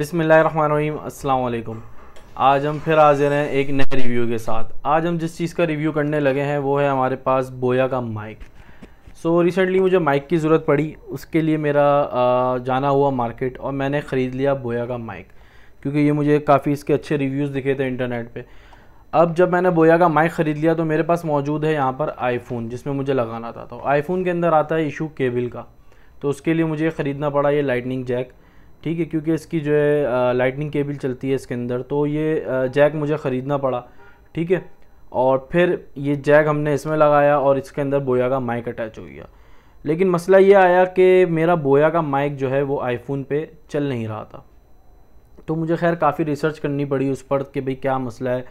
बिसमीम अल्लाम आज हम फिर हाजिर हैं एक नए रिव्यू के साथ आज हम जिस चीज़ का रिव्यू करने लगे हैं वो है हमारे पास बोया का माइक सो so, रिसेंटली मुझे माइक की ज़रूरत पड़ी उसके लिए मेरा जाना हुआ मार्केट और मैंने ख़रीद लिया बोया का माइक क्योंकि ये मुझे काफ़ी इसके अच्छे रिव्यूज़ दिखे थे इंटरनेट पर अब जब मैंने बोया का माइक ख़रीद लिया तो मेरे पास मौजूद है यहाँ पर आईफोन जिसमें मुझे लगाना था तो आईफोन के अंदर आता है इशू केबल का तो उसके लिए मुझे ख़रीदना पड़ा ये लाइटनिंग जैक ठीक है क्योंकि इसकी जो है लाइटनिंग केबल चलती है इसके अंदर तो ये जैक मुझे ख़रीदना पड़ा ठीक है और फिर ये जैक हमने इसमें लगाया और इसके अंदर बोया का माइक अटैच हो गया लेकिन मसला ये आया कि मेरा बोया का माइक जो है वो आईफोन पे चल नहीं रहा था तो मुझे खैर काफ़ी रिसर्च करनी पड़ी उस पर कि भाई क्या मसला है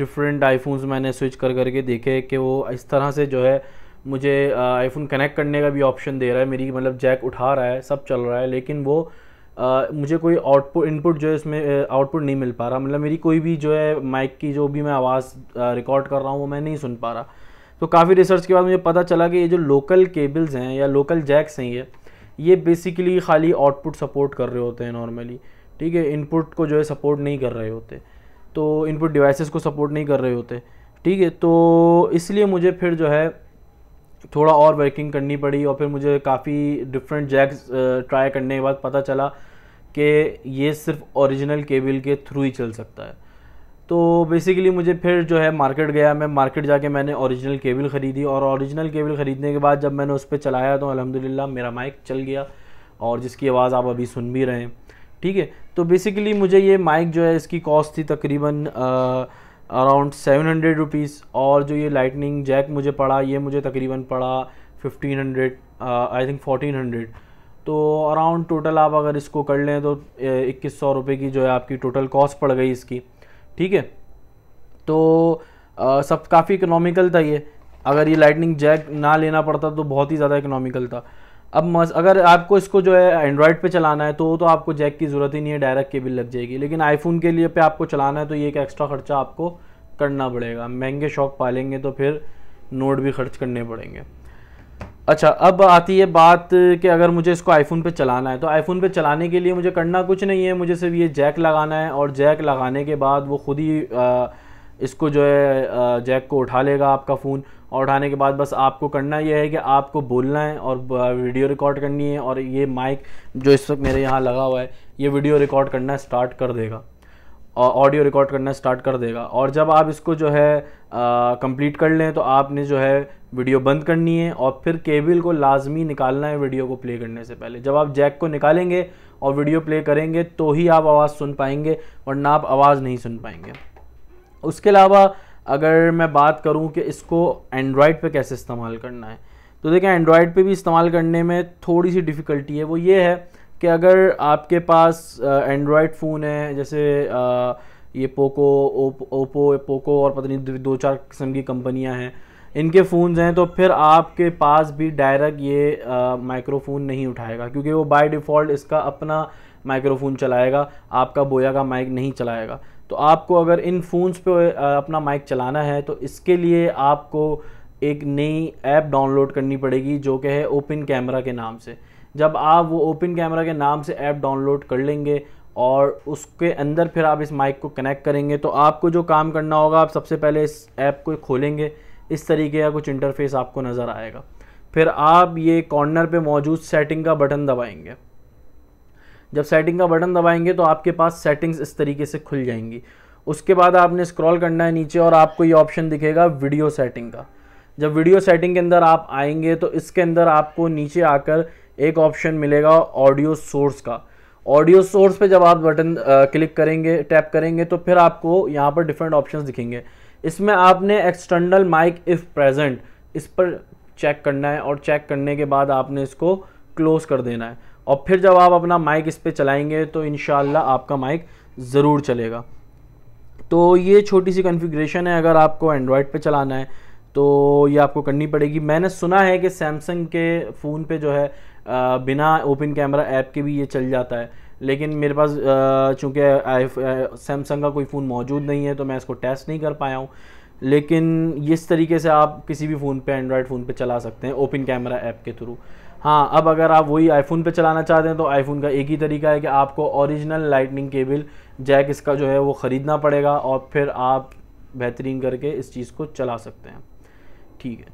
डिफरेंट आईफोन्स मैंने स्विच कर करके देखे कि वो इस तरह से जो है मुझे आईफोन कनेक्ट करने का भी ऑप्शन दे रहा है मेरी मतलब जैक उठा रहा है सब चल रहा है लेकिन वो मुझे कोई आउटपुट इनपुट जो है इसमें आउटपुट नहीं मिल पा रहा मतलब मेरी कोई भी जो है माइक की जो भी मैं आवाज़ रिकॉर्ड कर रहा हूँ वो मैं नहीं सुन पा रहा तो काफ़ी रिसर्च के बाद मुझे पता चला कि ये जो लोकल केबल्स हैं या लोकल जैक्स हैं ये ये बेसिकली खाली आउटपुट सपोर्ट कर रहे होते हैं नॉर्मली ठीक है इनपुट को जो है सपोर्ट नहीं कर रहे होते तो इनपुट डिवाइसेस को सपोर्ट नहीं कर रहे होते ठीक है तो इसलिए मुझे फिर जो है थोड़ा और वर्किंग करनी पड़ी और फिर मुझे काफ़ी डिफरेंट जैक्स ट्राई करने के बाद पता चला कि ये सिर्फ ओरिजिनल केबल के थ्रू ही चल सकता है तो बेसिकली मुझे फिर जो है मार्केट गया मैं मार्केट जाके मैंने ओरिजिनल केबल ख़रीदी और ओरिजिनल केबल ख़रीदने के बाद जब मैंने उस पर चलाया तो अलहमदिल्ला मेरा माइक चल गया और जिसकी आवाज़ आप अभी सुन भी रहे हैं ठीक है तो बेसिकली मुझे ये माइक जो है इसकी कॉस्ट थी तकरीबन आ, अराउंड सेवन हंड्रेड रुपीज़ और जो ये लाइटनिंग जैक मुझे पड़ा ये मुझे तकरीबन पड़ा fifteen hundred I think fourteen hundred तो अराउंड टोटल आप अगर इसको कर लें तो इक्कीस सौ रुपये की जो है आपकी टोटल कॉस्ट पड़ गई इसकी ठीक है तो आ, सब काफ़ी इकोनॉमिकल था ये अगर ये लाइटनिंग जैक ना लेना पड़ता तो बहुत ही ज़्यादा इकोनॉमिकल था अब अगर आपको इसको जो है एंड्रॉयड पे चलाना है तो तो आपको जैक की ज़रूरत ही नहीं है डायरेक्ट केबल लग जाएगी लेकिन आईफोन के लिए पे आपको चलाना है तो ये एक एक्स्ट्रा खर्चा आपको करना पड़ेगा महंगे शॉक पालेंगे तो फिर नोट भी खर्च करने पड़ेंगे अच्छा अब आती है बात कि अगर मुझे इसको आईफोन पे चलाना है तो आईफोन पे चलाने के लिए मुझे करना कुछ नहीं है मुझे सिर्फ ये जैक लगाना है और जैक लगाने के बाद वो खुद ही इसको जो है जैक को उठा लेगा आपका फ़ोन और उठाने के बाद बस आपको करना यह है कि आपको बोलना है और वीडियो रिकॉर्ड करनी है और ये माइक जो इस वक्त मेरे यहाँ लगा हुआ है ये वीडियो रिकॉर्ड करना स्टार्ट कर देगा और ऑडियो रिकॉर्ड करना स्टार्ट कर देगा और जब आप इसको जो है कंप्लीट कर लें तो आपने जो है वीडियो बंद करनी है और फिर केबल को लाजमी निकालना है वीडियो को प्ले करने से पहले जब आप जैक को निकालेंगे और वीडियो प्ले करेंगे तो ही आप आवाज़ सुन पाएंगे वरना आप आवाज़ नहीं सुन पाएंगे उसके अलावा अगर मैं बात करूँ कि इसको एंड्रॉयड पे कैसे इस्तेमाल करना है तो देखें एंड्रॉयड पे भी इस्तेमाल करने में थोड़ी सी डिफ़िकल्टी है वो ये है कि अगर आपके पास एंड्रॉयड फ़ोन है जैसे आ, ये पोको ओपो पोको और पता नहीं दो चार किस्म की कंपनियां हैं इनके फ़ोन्स हैं तो फिर आपके पास भी डायरेक्ट ये माइक्रोफोन नहीं उठाएगा क्योंकि वो बाय डिफ़ॉल्ट इसका अपना माइक्रोफोन चलाएगा आपका बोया का माइक नहीं चलाएगा तो आपको अगर इन फ़ोन्स पे अपना माइक चलाना है तो इसके लिए आपको एक नई ऐप डाउनलोड करनी पड़ेगी जो कि है ओपन कैमरा के नाम से जब आप वो ओपन कैमरा के नाम से ऐप डाउनलोड कर लेंगे और उसके अंदर फिर आप इस माइक को कनेक्ट करेंगे तो आपको जो काम करना होगा आप सबसे पहले इस ऐप को खोलेंगे इस तरीके का कुछ इंटरफेस आपको नज़र आएगा फिर आप ये कॉर्नर पे मौजूद सेटिंग का बटन दबाएंगे जब सेटिंग का बटन दबाएंगे तो आपके पास सेटिंग्स इस तरीके से खुल जाएंगी उसके बाद आपने स्क्रॉल करना है नीचे और आपको ये ऑप्शन दिखेगा वीडियो सेटिंग का जब वीडियो सेटिंग के अंदर आप आएंगे तो इसके अंदर आपको नीचे आकर एक ऑप्शन मिलेगा ऑडियो सोर्स का ऑडियो सोर्स पे जब आप बटन क्लिक करेंगे टैप करेंगे तो फिर आपको यहाँ पर डिफरेंट ऑप्शंस दिखेंगे इसमें आपने एक्सटर्नल माइक इफ़ प्रेजेंट इस पर चेक करना है और चेक करने के बाद आपने इसको क्लोज़ कर देना है और फिर जब आप अपना माइक इस पर चलाएंगे तो इन आपका माइक ज़रूर चलेगा तो ये छोटी सी कन्फिग्रेशन है अगर आपको एंड्रॉयड पे चलाना है तो ये आपको करनी पड़ेगी मैंने सुना है कि सैमसंग के फ़ोन पे जो है बिना ओपन कैमरा ऐप के भी ये चल जाता है लेकिन मेरे पास चूँकि सैमसंग का कोई फ़ोन मौजूद नहीं है तो मैं इसको टेस्ट नहीं कर पाया हूँ लेकिन इस तरीके से आप किसी भी फ़ोन पे एंड्रॉयड फ़ोन पे चला सकते हैं ओपन कैमरा ऐप के थ्रू हाँ अब अगर आप वही आईफोन पे चलाना चाहते हैं तो आईफोन का एक ही तरीका है कि आपको ओरिजिनल लाइटनिंग केबल जैक इसका जो है वो ख़रीदना पड़ेगा और फिर आप बेहतरीन करके इस चीज़ को चला सकते हैं ठीक है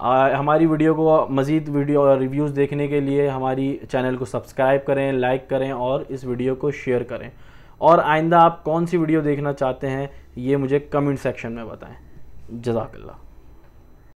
आ, हमारी वीडियो को मज़ीद वीडियो और रिव्यूज़ देखने के लिए हमारी चैनल को सब्सक्राइब करें लाइक करें और इस वीडियो को शेयर करें और आइंदा आप कौन सी वीडियो देखना चाहते हैं ये मुझे कमेंट सेक्शन में बताएं जजाकल्ला